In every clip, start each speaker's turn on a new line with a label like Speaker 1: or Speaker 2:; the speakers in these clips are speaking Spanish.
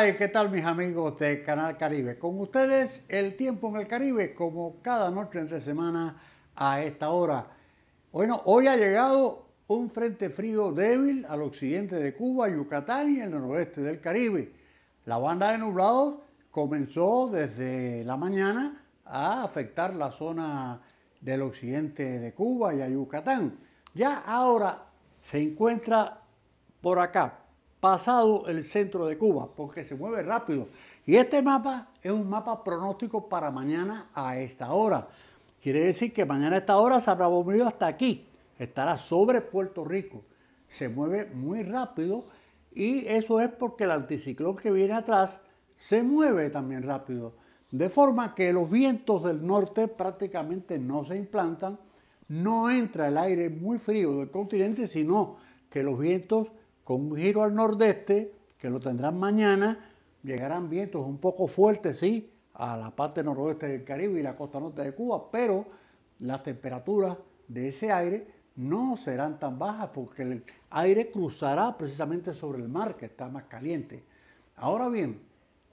Speaker 1: Hola, ¿qué tal mis amigos de Canal Caribe? Con ustedes el tiempo en el Caribe, como cada noche entre semana a esta hora. Bueno, hoy ha llegado un frente frío débil al occidente de Cuba, Yucatán y el noroeste del Caribe. La banda de nublados comenzó desde la mañana a afectar la zona del occidente de Cuba y a Yucatán. Ya ahora se encuentra por acá, pasado el centro de Cuba, porque se mueve rápido. Y este mapa es un mapa pronóstico para mañana a esta hora. Quiere decir que mañana a esta hora se habrá movido hasta aquí, estará sobre Puerto Rico. Se mueve muy rápido y eso es porque el anticiclón que viene atrás se mueve también rápido. De forma que los vientos del norte prácticamente no se implantan, no entra el aire muy frío del continente, sino que los vientos con un giro al nordeste, que lo tendrán mañana, llegarán vientos un poco fuertes, sí, a la parte noroeste del Caribe y la costa norte de Cuba, pero las temperaturas de ese aire no serán tan bajas porque el aire cruzará precisamente sobre el mar que está más caliente. Ahora bien,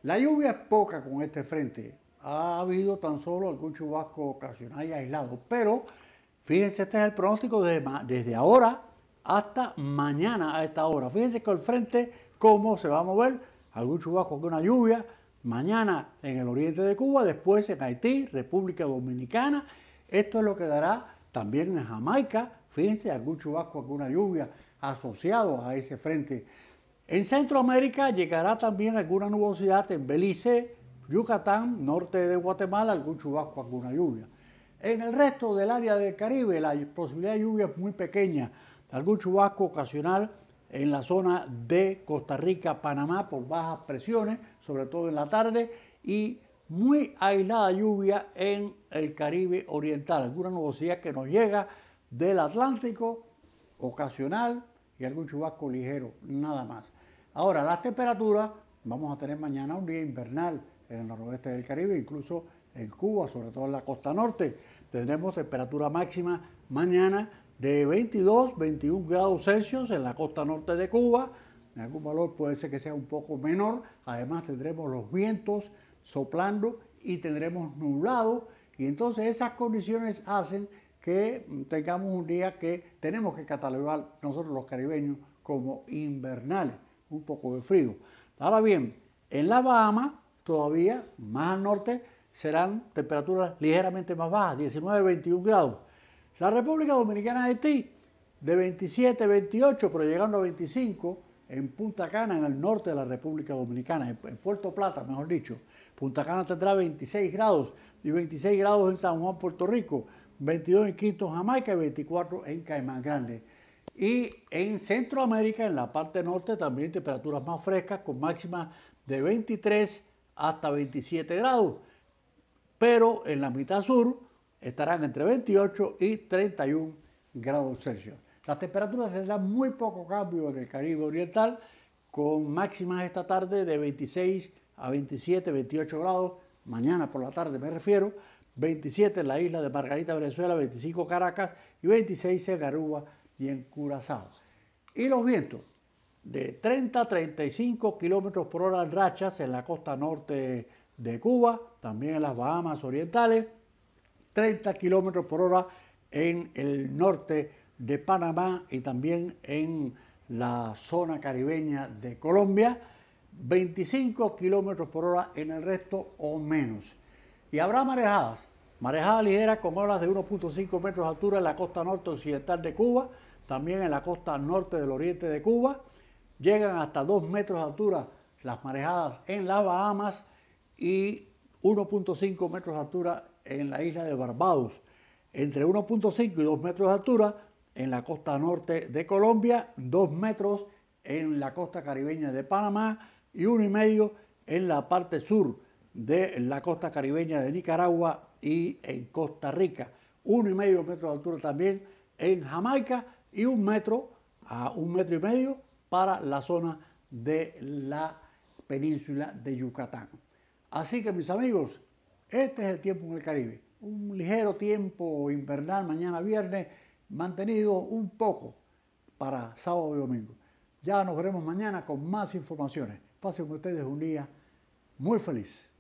Speaker 1: la lluvia es poca con este frente. Ha habido tan solo algún chubasco ocasional y aislado, pero fíjense, este es el pronóstico desde ahora hasta mañana a esta hora. Fíjense que el frente, cómo se va a mover, algún chubasco, alguna lluvia, mañana en el oriente de Cuba, después en Haití, República Dominicana. Esto es lo que dará también en Jamaica, fíjense, algún chubasco, alguna lluvia asociado a ese frente. En Centroamérica llegará también alguna nubosidad en Belice, Yucatán, norte de Guatemala, algún chubasco, alguna lluvia. En el resto del área del Caribe la posibilidad de lluvia es muy pequeña algún chubasco ocasional en la zona de Costa Rica, Panamá, por bajas presiones, sobre todo en la tarde, y muy aislada lluvia en el Caribe Oriental, alguna nubosidad que nos llega del Atlántico, ocasional, y algún chubasco ligero, nada más. Ahora, las temperaturas, vamos a tener mañana un día invernal en el noroeste del Caribe, incluso en Cuba, sobre todo en la costa norte. Tendremos temperatura máxima mañana de 22, 21 grados Celsius en la costa norte de Cuba. En algún valor puede ser que sea un poco menor. Además tendremos los vientos soplando y tendremos nublado. Y entonces esas condiciones hacen que mm, tengamos un día que tenemos que catalogar nosotros los caribeños como invernales, un poco de frío. Ahora bien, en La Bahama, todavía más al norte, serán temperaturas ligeramente más bajas, 19-21 grados la República Dominicana de Haití, de 27, 28, pero llegando a 25, en Punta Cana, en el norte de la República Dominicana, en Puerto Plata, mejor dicho. Punta Cana tendrá 26 grados y 26 grados en San Juan, Puerto Rico, 22 en Quinto Jamaica y 24 en Caimán Grande. Y en Centroamérica, en la parte norte, también temperaturas más frescas con máximas de 23 hasta 27 grados. Pero en la mitad sur, estarán entre 28 y 31 grados Celsius. Las temperaturas tendrán muy poco cambio en el Caribe Oriental, con máximas esta tarde de 26 a 27, 28 grados, mañana por la tarde me refiero, 27 en la isla de Margarita, Venezuela, 25 Caracas y 26 en Garúa y en Curazao. Y los vientos de 30 a 35 kilómetros por hora en rachas en la costa norte de Cuba, también en las Bahamas orientales, 30 kilómetros por hora en el norte de Panamá y también en la zona caribeña de Colombia, 25 kilómetros por hora en el resto o menos. Y habrá marejadas, marejadas ligeras con olas de 1.5 metros de altura en la costa norte occidental de Cuba, también en la costa norte del oriente de Cuba, llegan hasta 2 metros de altura las marejadas en las Bahamas y 1.5 metros de altura en la isla de Barbados, entre 1.5 y 2 metros de altura en la costa norte de Colombia, 2 metros en la costa caribeña de Panamá y 1,5 en la parte sur de la costa caribeña de Nicaragua y en Costa Rica. 1,5 metros de altura también en Jamaica y un metro a un metro y medio para la zona de la península de Yucatán. Así que mis amigos, este es el tiempo en el Caribe. Un ligero tiempo invernal mañana viernes, mantenido un poco para sábado y domingo. Ya nos veremos mañana con más informaciones. Pasen ustedes un día muy feliz.